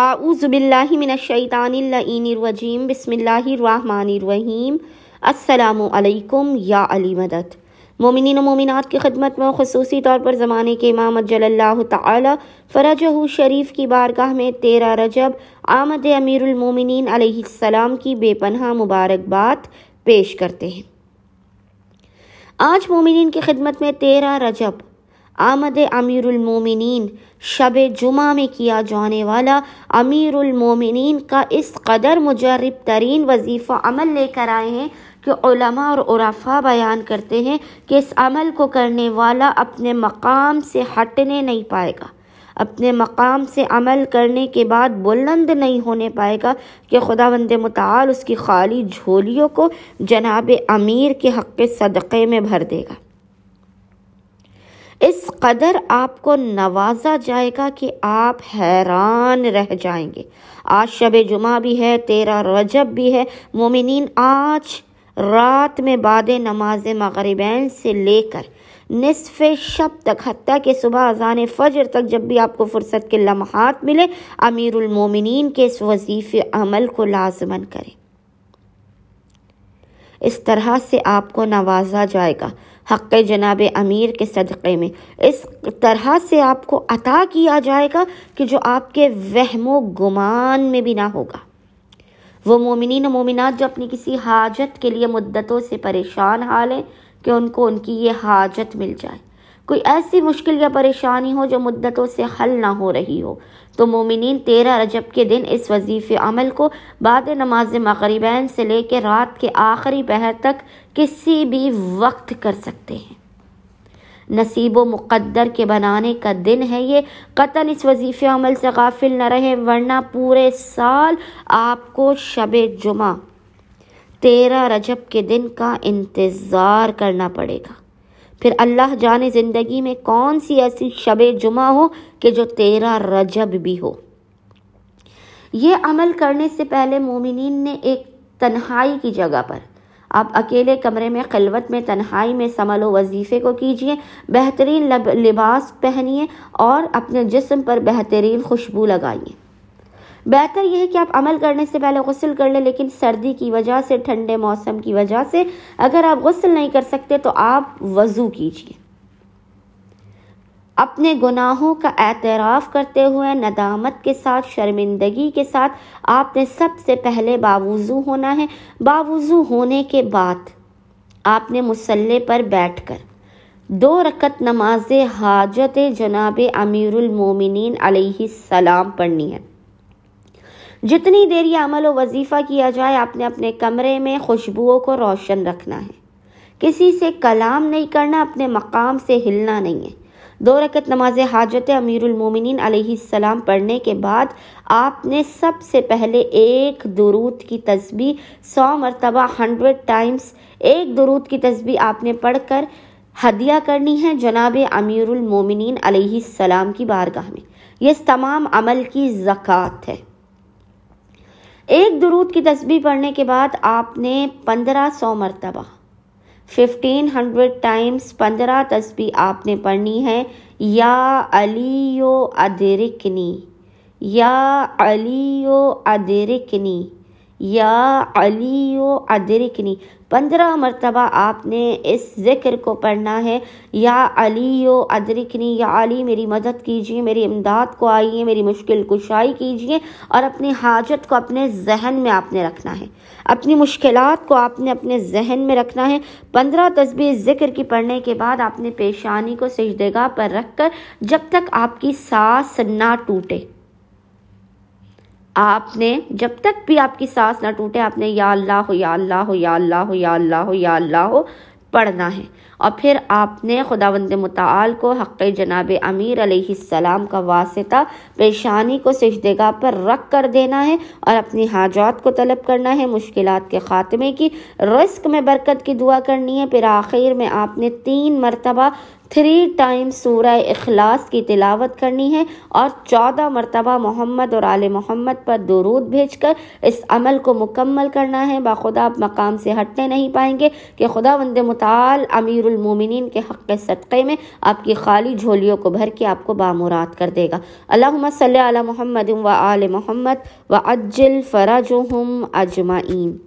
आऊज़बिल्लिमिनशैतानरजीम बसमीम असलकम या अली मदद मोमिन मोमिनत की खदमत में खसूसी तौर पर ज़माने के इमाम जल्ला फ़रज शरीफ की बारगाह में तेरह रजब आमद अमीरमिन आसमाम की बेपनहा मुबारकबाद पेश करते हैं आज मोमिन की खिदमत में तेरह रजब आमद अमीरमिन शब जुमा में किया जाने वाला अमीरमिन का इस कदर मुजरब तरीन वजीफ़ा अमल लेकर आए हैं कि और उराफा बयान करते हैं कि इस अमल को करने वाला अपने मकाम से हटने नहीं पाएगा अपने मकाम से अमल करने के बाद बुलंद नहीं होने पाएगा कि खुदा बंद मताल उसकी खाली झोलियों को जनाब अमीर के हक़ सदक़े में भर देगा इस कदर आपको नवाजा जाएगा कि आप हैरान रह जाएंगे आज शब जुमा भी है तेरा रजब भी है मोमिन आज रात में बाद नमाज मगरबैन से लेकर नसफ़ शब तक हती के सुबह अजान फ़जर तक जब भी आपको फ़ुर्सत के लम्हात मिले अमीरमिन के इस वजीफ़ अमल को लाजमन करें इस तरह से आपको नवाजा जाएगा हक़ जनाब अमीर के सदक़े में इस तरह से आपको अता किया जाएगा कि जो आपके वहमो गुमान में भी ना होगा वो मोमिन मोमिनत जो अपनी किसी हाजत के लिए मुद्दतों से परेशान हाल हैं कि उनको उनकी ये हाजत मिल जाए कोई ऐसी मुश्किल या परेशानी हो जो मुद्दतों से हल ना हो रही हो तो मोमिन तेरह रजब के दिन इस वजीफ़ अमल को बाद नमाज मगरबैन से लेकर रात के आखिरी पहर तक किसी भी वक्त कर सकते हैं नसीब मुकद्दर के बनाने का दिन है ये कतन इस वजीफ़ अमल से गाफिल न रहे वरना पूरे साल आपको शब जुमा तेरह रजब के दिन का इंतज़ार करना पड़ेगा फिर अल्लाह जाने ज़िंदगी में कौन सी ऐसी शब जुमा हो कि जो तेरा रजब भी हो ये अमल करने से पहले मोमिन ने एक तन्हाई की जगह पर आप अकेले कमरे में खलवत में तन्हाई में समलो वजीफ़े को कीजिए बेहतरीन लिबास पहनिए और अपने जिस्म पर बेहतरीन खुशबू लगाइए बेहतर यह है कि आप अमल करने से पहले गसल कर लें लेकिन सर्दी की वजह से ठंडे मौसम की वजह से अगर आप गसल नहीं कर सकते तो आप वज़ू कीजिए अपने गुनाहों का एतराफ़ करते हुए नदामत के साथ शर्मिंदगी के साथ आपने सबसे पहले बावजू होना है बावजू होने के बाद आपने मुसल्ले पर बैठकर दो रकत नमाज हाजत जनाब अमीरमिन सलाम पढ़नी है जितनी देर ये अमल व वजीफ़ा किया जाए आपने अपने कमरे में खुशबुओं को रोशन रखना है किसी से कलाम नहीं करना अपने मकाम से हिलना नहीं है दो रकत नमाज हाजत अमीरमिन सलाम पढ़ने के बाद आपने सबसे पहले एक दुरूद की तस्बी सौ मरतबा हंड्रेड टाइम्स एक दुरूद की तस्बी आपने पढ़कर हदिया करनी है जनाब अमीरमिन सलाम की बारगाह में यह तमाम अमल की ज़क़़त है एक दुरूद की तस्बी पढ़ने के बाद आपने पंद्रह सौ मरतबा फिफ्टीन हंड्रेड टाइम्स पंद्रह तस्बी आपने पढ़नी है या अली अदरिकनी या अली अदरिकनी या अली अदरिकनी पंद्रह मरतबा आपने इस ज़िक्र को पढ़ना है या अली अदरिकनी या अली मेरी मदद कीजिए मेरी इमदाद को आइए मेरी मुश्किल कुशाई कीजिए और अपनी हाजत को अपने जहन में आपने रखना है अपनी मुश्किल को आपने अपने जहन में रखना है पंद्रह तस्वीर ज़िक्र की पढ़ने के बाद आपने पेशानी को सजदगा पर रख कर जब तक आपकी सांस ना टूटे आपने जब तक भी आपकी सांस ना टूटे आपने या अल्लाह हो या अल्लाह हो या अल्लाह हो या अल्लाह हो या अल्लाह हो पढ़ना है और फिर आपने खुदावंद मताल को हक़ जनाब अमीर अलैहिस्सलाम का वास्ता पेशानी को सजदगा पर रख कर देना है और अपनी हाजात को तलब करना है मुश्किल के ख़ात्मे की रिस्क में बरकत की दुआ करनी है फिर आखिर में आपने तीन मरतबा थ्री टाइम सूर्य अखलास की तिलावत करनी है और चौदह मरतबा मोहम्मद और आल मोहम्मद पर दरूद भेज कर इस अमल को मुकम्मल करना है बाखुदा आप मकाम से हटने नहीं पाएंगे कि खुदा वंद कताल अमीरुल मोमिनीन के हक़ सदक़े में आपकी खाली झोलियों को भर के आपको बामुराद कर देगा अल्लाह सल महमद व आल मोहम्मद व अज्जल फराज अजमाइन